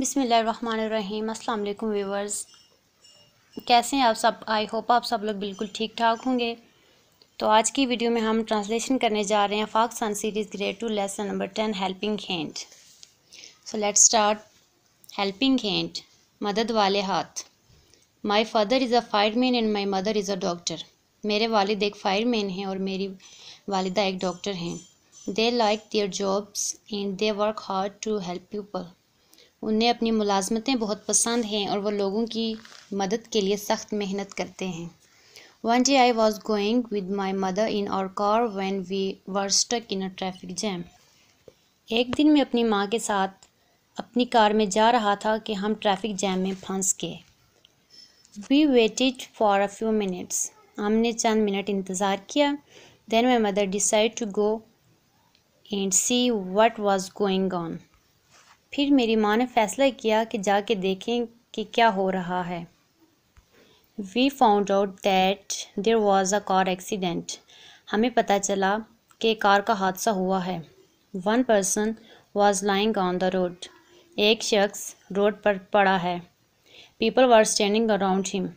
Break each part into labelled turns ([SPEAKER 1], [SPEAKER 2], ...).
[SPEAKER 1] बिसमीम अल्लाम व्यूवर्स कैसे हैं आप सब आई होप आप सब लोग बिल्कुल ठीक ठाक होंगे तो आज की वीडियो में हम ट्रांसलेशन करने जा रहे हैं फाक सन series grade two lesson number ten helping hand so let start helping hand मदद वाले हाथ my father is a fireman and my mother is a doctor मेरे वालिद एक फायर मैन हैं और मेरी वालिदा एक डॉक्टर हैं they like their jobs and they work hard to help people उन्हें अपनी मुलाजमतें बहुत पसंद हैं और वह लोगों की मदद के लिए सख्त मेहनत करते हैं one day I was going with my mother in our car when we were stuck in a traffic jam एक दिन मैं अपनी माँ के साथ अपनी कार में जा रहा था कि हम ट्रैफिक जैम में फंस गए we waited for a few minutes हमने चंद मिनट इंतज़ार किया then my mother decide to go and see what was going on फिर मेरी माँ ने फैसला किया कि जाके देखें कि क्या हो रहा है we found out that there was a car accident हमें पता चला कि कार का हादसा हुआ है one person was lying on the road एक शख्स रोड पर पड़ा है people were standing around him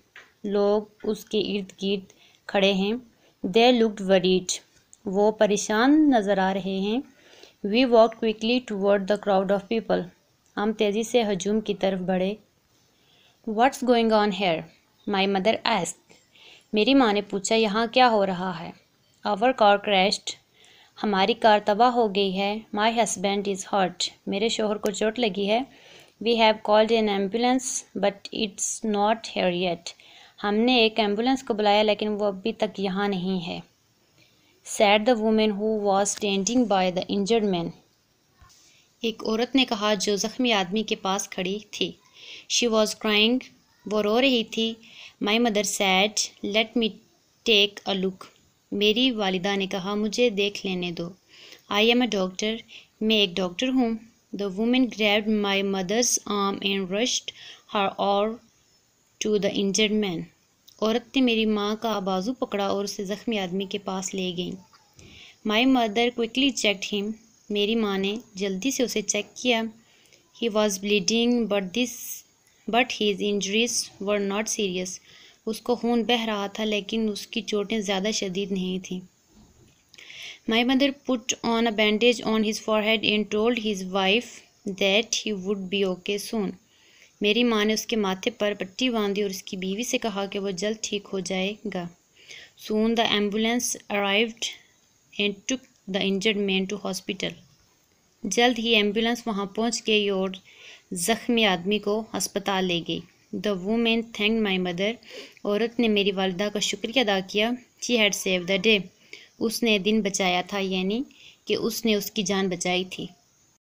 [SPEAKER 1] लोग उसके इर्द गिर्द खड़े हैं दे लुक वरीड वो परेशान नज़र आ रहे हैं we walk quickly toward the crowd of people हम तेज़ी से हजूम की तरफ बढ़े what's going on here my mother ask मेरी माँ ने पूछा यहाँ क्या हो रहा है आवर कार क्रैश्ड हमारी कार तबाह हो गई है माई हस्बैंड इज़ हॉट मेरे शोहर को चोट लगी है we have called an ambulance but it's not here yet हमने एक एम्बुलेंस को बुलाया लेकिन वो अभी तक यहाँ नहीं है said the women who was standing by the injured man एक औरत ने कहा जो ज़ख्मी आदमी के पास खड़ी थी शी वॉज क्राइंग वो रो रही थी my mother said let me take a look मेरी वालिदा ने कहा मुझे देख लेने दो आई एम अ डॉक्टर मैं एक डॉक्टर हूँ the women grabbed my mother's arm and rushed her over to the injured man औरत ने मेरी माँ का बाजू पकड़ा और उसे ज़ख्मी आदमी के पास ले गई my mother quickly checked him मेरी माँ ने जल्दी से उसे चेक किया he was bleeding but this but his injuries were not serious उसको खून बह रहा था लेकिन उसकी चोटें ज़्यादा शदीद नहीं थीं my mother put on a bandage on his forehead and told his wife that he would be okay soon मेरी माँ ने उसके माथे पर पट्टी बांधी और उसकी बीवी से कहा कि वह जल्द ठीक हो जाएगा soon the ambulance arrived and took the injured man to hospital जल्द ही एम्बुलेंस वहाँ पहुँच गई और ज़ख्मी आदमी को अस्पताल ले गई the woman thank my mother औरत ने मेरी वालदा का शुक्रिया अदा किया she had save the day उसने दिन बचाया था यानी कि उसने उसकी जान बचाई थी